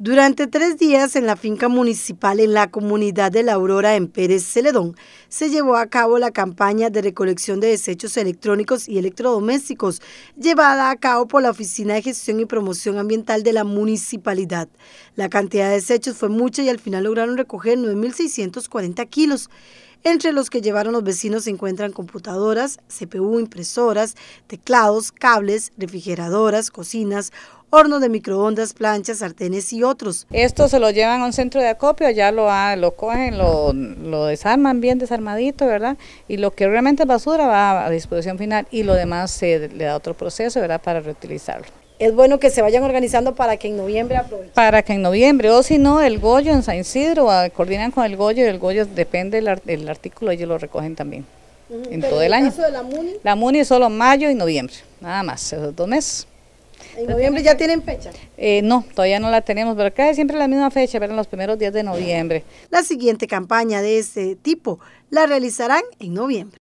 Durante tres días en la finca municipal en la comunidad de La Aurora en Pérez Celedón se llevó a cabo la campaña de recolección de desechos electrónicos y electrodomésticos llevada a cabo por la Oficina de Gestión y Promoción Ambiental de la Municipalidad. La cantidad de desechos fue mucha y al final lograron recoger 9.640 kilos. Entre los que llevaron los vecinos se encuentran computadoras, CPU, impresoras, teclados, cables, refrigeradoras, cocinas, hornos de microondas, planchas, sartenes y otros. Esto se lo llevan a un centro de acopio, allá lo, ah, lo cogen, lo, lo, desarman bien desarmadito, ¿verdad? Y lo que realmente es basura va a disposición final y lo demás se le da otro proceso, ¿verdad? Para reutilizarlo es bueno que se vayan organizando para que en noviembre aprovechen. Para que en noviembre, o si no, el Goyo en San Isidro, ah, coordinan con el Goyo, y el Goyo depende del el artículo, ellos lo recogen también, en todo en el, año. Caso de la, MUNI, la MUNI es solo mayo y noviembre, nada más, esos dos meses. ¿En noviembre ya tienen fecha? Eh, no, todavía no la tenemos, pero acá es siempre la misma fecha, verán los primeros días de noviembre. La siguiente campaña de este tipo la realizarán en noviembre.